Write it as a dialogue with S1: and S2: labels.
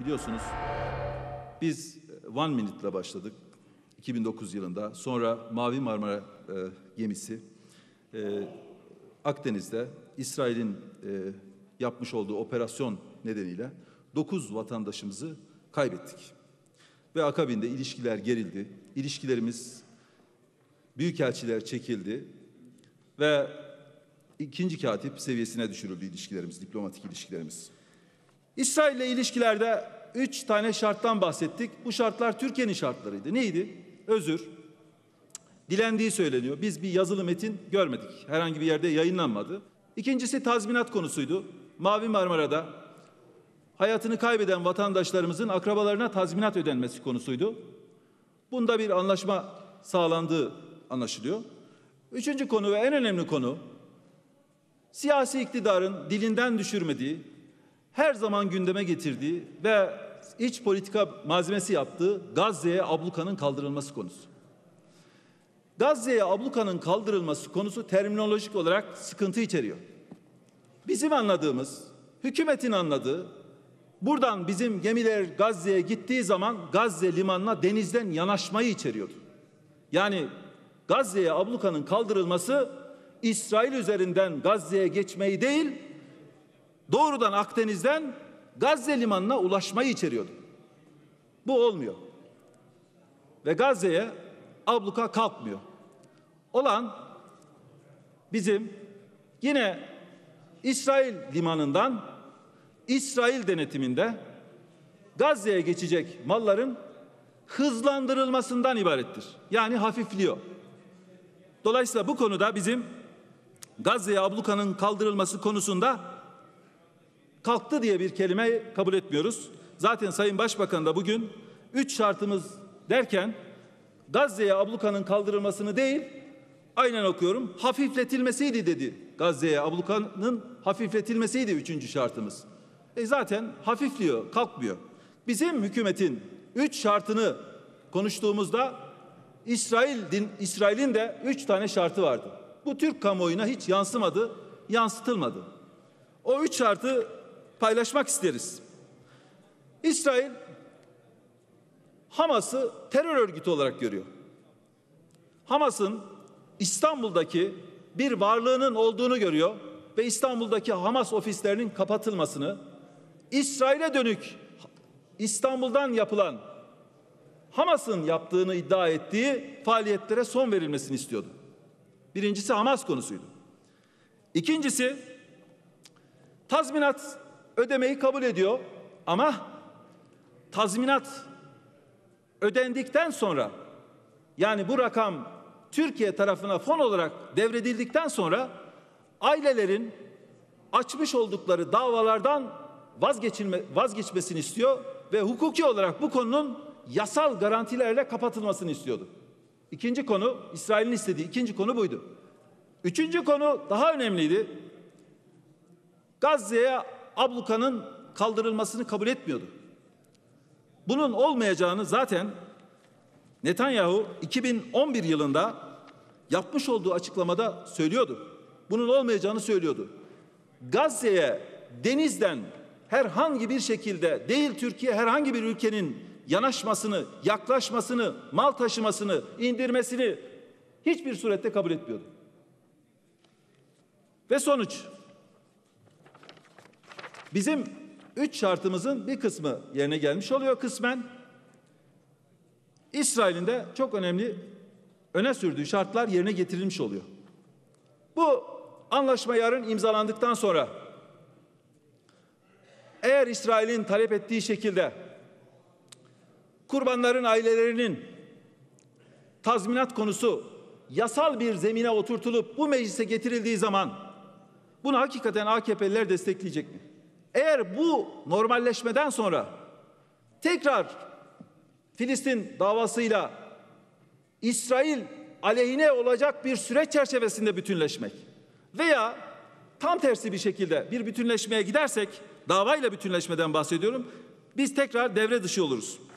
S1: Biliyorsunuz biz e, One Minute ile başladık 2009 yılında. Sonra Mavi Marmara e, gemisi e, Akdeniz'de İsrail'in e, yapmış olduğu operasyon nedeniyle 9 vatandaşımızı kaybettik. Ve akabinde ilişkiler gerildi. İlişkilerimiz büyükelçiler çekildi ve ikinci katip seviyesine düşürüldü ilişkilerimiz, diplomatik ilişkilerimiz. İsrail ile ilişkilerde üç tane şarttan bahsettik. Bu şartlar Türkiye'nin şartlarıydı. Neydi? Özür. Dilendiği söyleniyor. Biz bir yazılı metin görmedik. Herhangi bir yerde yayınlanmadı. İkincisi tazminat konusuydu. Mavi Marmara'da hayatını kaybeden vatandaşlarımızın akrabalarına tazminat ödenmesi konusuydu. Bunda bir anlaşma sağlandığı anlaşılıyor. Üçüncü konu ve en önemli konu siyasi iktidarın dilinden düşürmediği her zaman gündeme getirdiği ve iç politika malzemesi yaptığı Gazze'ye ablukanın kaldırılması konusu. Gazze'ye ablukanın kaldırılması konusu terminolojik olarak sıkıntı içeriyor. Bizim anladığımız, hükümetin anladığı, buradan bizim gemiler Gazze'ye gittiği zaman Gazze limanına denizden yanaşmayı içeriyordu. Yani Gazze'ye ablukanın kaldırılması İsrail üzerinden Gazze'ye geçmeyi değil, doğrudan Akdeniz'den Gazze limanına ulaşmayı içeriyordu. Bu olmuyor. Ve Gazze'ye abluka kalkmıyor. Olan bizim yine İsrail limanından İsrail denetiminde Gazze'ye geçecek malların hızlandırılmasından ibarettir. Yani hafifliyor. Dolayısıyla bu konuda bizim Gazze'ye ablukanın kaldırılması konusunda kalktı diye bir kelime kabul etmiyoruz. Zaten Sayın Başbakan da bugün üç şartımız derken Gazze'ye ablukanın kaldırılmasını değil, aynen okuyorum, hafifletilmesiydi dedi. Gazze'ye ablukanın hafifletilmesiydi üçüncü şartımız. E zaten hafifliyor, kalkmıyor. Bizim hükümetin üç şartını konuştuğumuzda İsrail din, İsrail'in de üç tane şartı vardı. Bu Türk kamuoyuna hiç yansımadı, yansıtılmadı. O üç şartı paylaşmak isteriz. İsrail Hamas'ı terör örgütü olarak görüyor. Hamas'ın İstanbul'daki bir varlığının olduğunu görüyor ve İstanbul'daki Hamas ofislerinin kapatılmasını İsrail'e dönük İstanbul'dan yapılan Hamas'ın yaptığını iddia ettiği faaliyetlere son verilmesini istiyordu. Birincisi Hamas konusuydu. İkincisi tazminat ödemeyi kabul ediyor ama tazminat ödendikten sonra yani bu rakam Türkiye tarafına fon olarak devredildikten sonra ailelerin açmış oldukları davalardan vazgeçilme, vazgeçmesini istiyor ve hukuki olarak bu konunun yasal garantilerle kapatılmasını istiyordu. İkinci konu İsrail'in istediği ikinci konu buydu. Üçüncü konu daha önemliydi. Gazze'ye ablukanın kaldırılmasını kabul etmiyordu. Bunun olmayacağını zaten Netanyahu 2011 yılında yapmış olduğu açıklamada söylüyordu. Bunun olmayacağını söylüyordu. Gazze'ye denizden herhangi bir şekilde değil Türkiye herhangi bir ülkenin yanaşmasını, yaklaşmasını, mal taşımasını, indirmesini hiçbir surette kabul etmiyordu. Ve sonuç Bizim üç şartımızın bir kısmı yerine gelmiş oluyor kısmen. İsrail'in de çok önemli öne sürdüğü şartlar yerine getirilmiş oluyor. Bu anlaşma yarın imzalandıktan sonra eğer İsrail'in talep ettiği şekilde kurbanların ailelerinin tazminat konusu yasal bir zemine oturtulup bu meclise getirildiği zaman bunu hakikaten AKP'liler destekleyecek mi? Eğer bu normalleşmeden sonra tekrar Filistin davasıyla İsrail aleyhine olacak bir süreç çerçevesinde bütünleşmek veya tam tersi bir şekilde bir bütünleşmeye gidersek davayla bütünleşmeden bahsediyorum. Biz tekrar devre dışı oluruz.